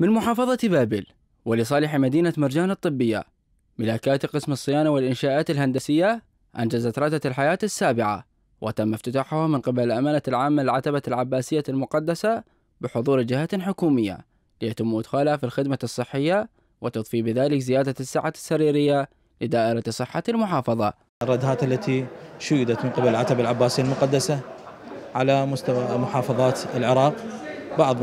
من محافظة بابل ولصالح مدينة مرجان الطبية ملاكات قسم الصيانة والإنشاءات الهندسية أنجزت راتة الحياة السابعة وتم افتتاحها من قبل الأمانة العامة للعتبة العباسية المقدسة بحضور جهات حكومية ليتم إدخالها في الخدمة الصحية وتضفي بذلك زيادة السعة السريرية لدائرة صحة المحافظة الردهات التي شيدت من قبل العتبة العباسية المقدسة على مستوى محافظات العراق بعض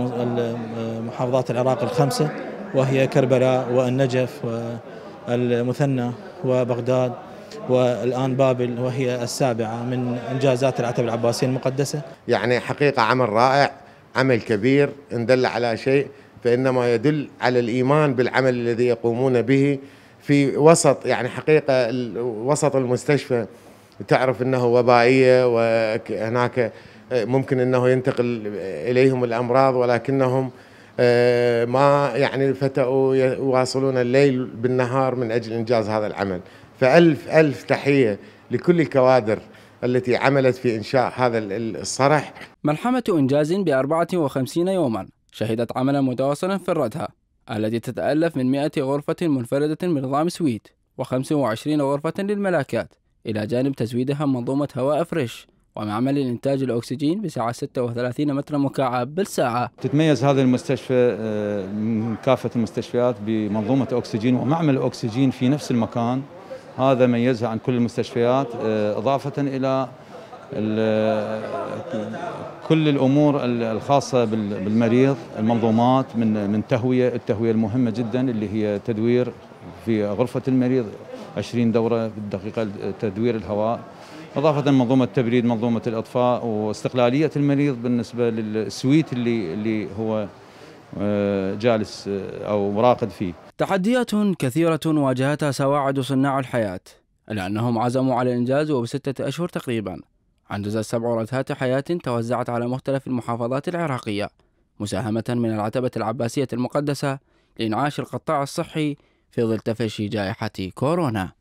محافظات العراق الخمسة وهي كربلاء والنجف والمثنى وبغداد والآن بابل وهي السابعة من إنجازات العتبة العباسية المقدسة يعني حقيقة عمل رائع عمل كبير إن دل على شيء فإنما يدل على الإيمان بالعمل الذي يقومون به في وسط يعني حقيقة وسط المستشفى تعرف أنه وبائية وهناك آه، ممكن انه ينتقل اليهم الامراض ولكنهم آه، ما يعني فتأوا يواصلون الليل بالنهار من اجل انجاز هذا العمل فالف الف تحيه لكل الكوادر التي عملت في انشاء هذا الصرح ملحمه انجاز ب 54 يوما شهدت عملا متواصلا في الردهه التي تتالف من 100 غرفه منفرده من نظام سويت و25 غرفه للملاكات الى جانب تزويدها منظومه هواء فريش ومعمل لإنتاج الأكسجين بسعة 36 متر مكعب بالساعة تتميز هذه المستشفى آه، من كافة المستشفيات بمنظومة أكسجين ومعمل أكسجين في نفس المكان هذا ميزها عن كل المستشفيات آه، إضافة إلى آه، كل الامور الخاصه بالمريض المنظومات من من تهويه التهويه المهمه جدا اللي هي تدوير في غرفه المريض 20 دوره بالدقيقه تدوير الهواء اضافه منظومه تبريد منظومه الاطفاء واستقلاليه المريض بالنسبه للسويت اللي اللي هو آه، جالس آه، او راقد فيه. تحديات كثيره واجهتها سواعد صناع الحياه لانهم عزموا على الانجاز وبسته اشهر تقريبا انجز سبع رثات حياه توزعت على مختلف المحافظات العراقيه مساهمه من العتبه العباسيه المقدسه لانعاش القطاع الصحي في ظل تفشي جائحه كورونا.